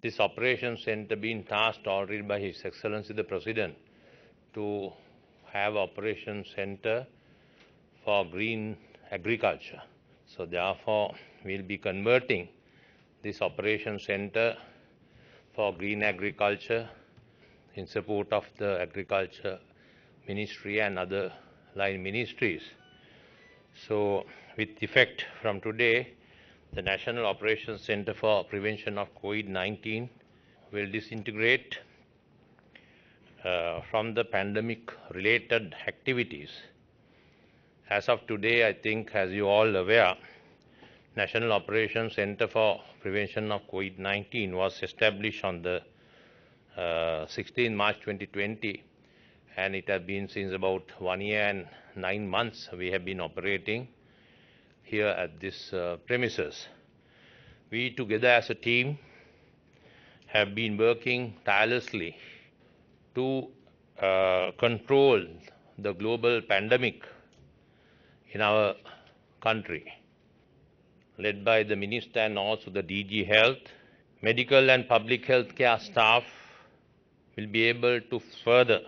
This operation center been tasked already by His Excellency the President to have operation center for green agriculture. So therefore, we'll be converting this operation center for green agriculture in support of the agriculture ministry and other line ministries. So with effect from today, the National Operations Center for Prevention of COVID-19 will disintegrate uh, from the pandemic related activities. As of today, I think as you all aware, National Operations Center for Prevention of COVID-19 was established on the uh, 16 March 2020 and it has been since about one year and nine months we have been operating here at this uh, premises. We together as a team have been working tirelessly to uh, control the global pandemic in our country, led by the minister and also the DG Health, medical and public health care staff will be able to further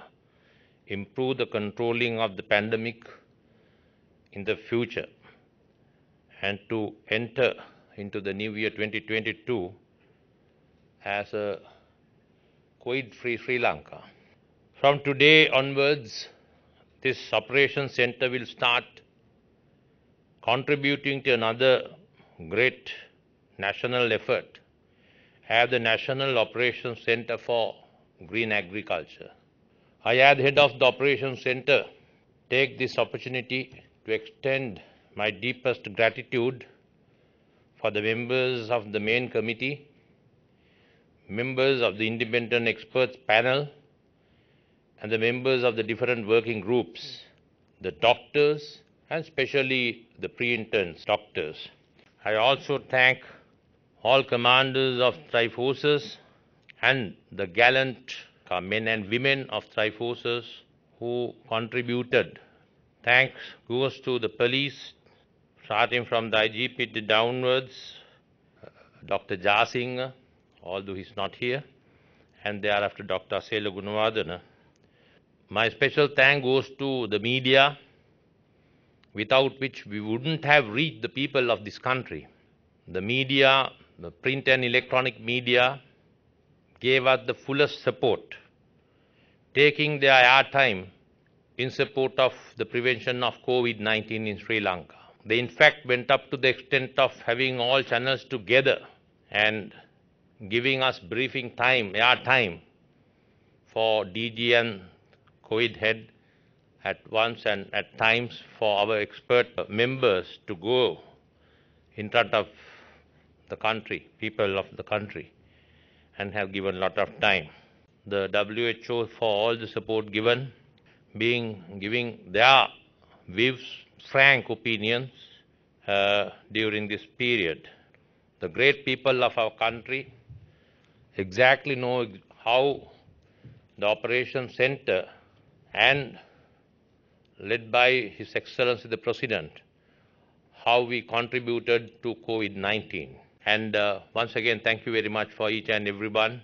improve the controlling of the pandemic in the future and to enter into the new year 2022 as a COVID free Sri Lanka. From today onwards, this operation center will start contributing to another great national effort as the National Operations Center for Green Agriculture. I, as head of the Operations Center, take this opportunity to extend my deepest gratitude for the members of the main committee, members of the independent experts panel, and the members of the different working groups, the doctors, and especially the pre-interns doctors. I also thank all commanders of Triforces and the gallant men and women of Triforces who contributed. Thanks goes to the police, starting from the IG pit downwards, Dr. Jasingh, although he's not here, and thereafter Dr. Asela My special thanks goes to the media, without which we wouldn't have reached the people of this country. The media, the print and electronic media, gave us the fullest support, taking their time in support of the prevention of COVID-19 in Sri Lanka. They in fact went up to the extent of having all channels together and giving us briefing time, our time, for DG and COVID head at once and at times for our expert members to go in front of the country, people of the country, and have given a lot of time. The WHO for all the support given, being giving their views frank opinions uh, during this period. The great people of our country exactly know how the operation center and led by His Excellency the President, how we contributed to COVID-19. And uh, once again, thank you very much for each and everyone.